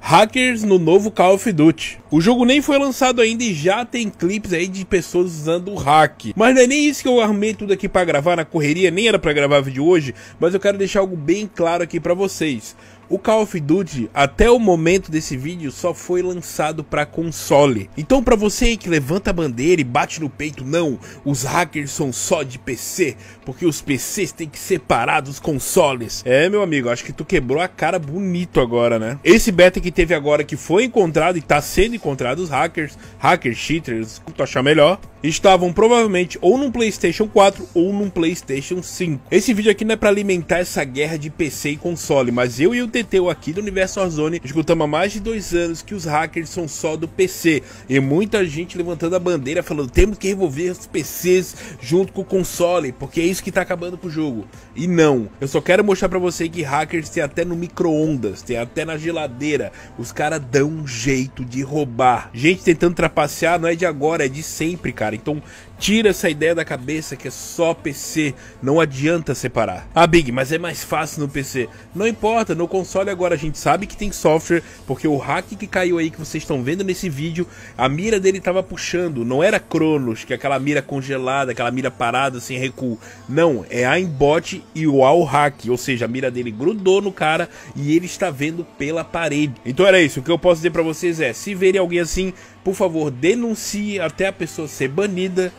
Hackers no novo Call of Duty. O jogo nem foi lançado ainda e já tem clipes aí de pessoas usando o hack. Mas não é nem isso que eu armei tudo aqui para gravar na correria, nem era para gravar vídeo hoje, mas eu quero deixar algo bem claro aqui para vocês. O Call of Duty, até o momento desse vídeo, só foi lançado para console. Então, para você que levanta a bandeira e bate no peito, não, os hackers são só de PC, porque os PCs têm que separar dos consoles. É, meu amigo, acho que tu quebrou a cara bonito agora, né? Esse beta que teve agora, que foi encontrado e tá sendo encontrado, os hackers, hackers, cheaters, como tu achar melhor, estavam provavelmente ou num PlayStation 4 ou num PlayStation 5. Esse vídeo aqui não é para alimentar essa guerra de PC e console, mas eu e o Teteu aqui do Universo Warzone escutamos há mais de dois anos que os hackers são só do PC e muita gente levantando a bandeira falando temos que revolver os PCs junto com o console porque é isso que tá acabando com o jogo. E não, eu só quero mostrar para você que hackers tem até no micro-ondas, tem até na geladeira, os caras dão um jeito de roubar. Gente tentando trapacear não é de agora, é de sempre, cara cara. Então tira essa ideia da cabeça que é só PC, não adianta separar. Ah, Big, mas é mais fácil no PC. Não importa, no console agora a gente sabe que tem software, porque o hack que caiu aí que vocês estão vendo nesse vídeo, a mira dele tava puxando, não era Cronos, que é aquela mira congelada, aquela mira parada sem recuo. Não, é a aimbot All hack, ou seja, a mira dele grudou no cara e ele está vendo pela parede. Então era isso, o que eu posso dizer para vocês é, se verem alguém assim, por favor, denuncie até a pessoa ser banida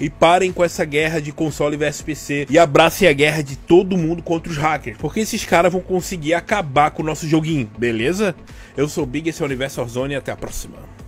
e parem com essa guerra de console versus PC e abracem a guerra de todo mundo contra os hackers, porque esses caras vão conseguir acabar com o nosso joguinho, beleza? Eu sou o Big, esse é o Universo Warzone e até a próxima.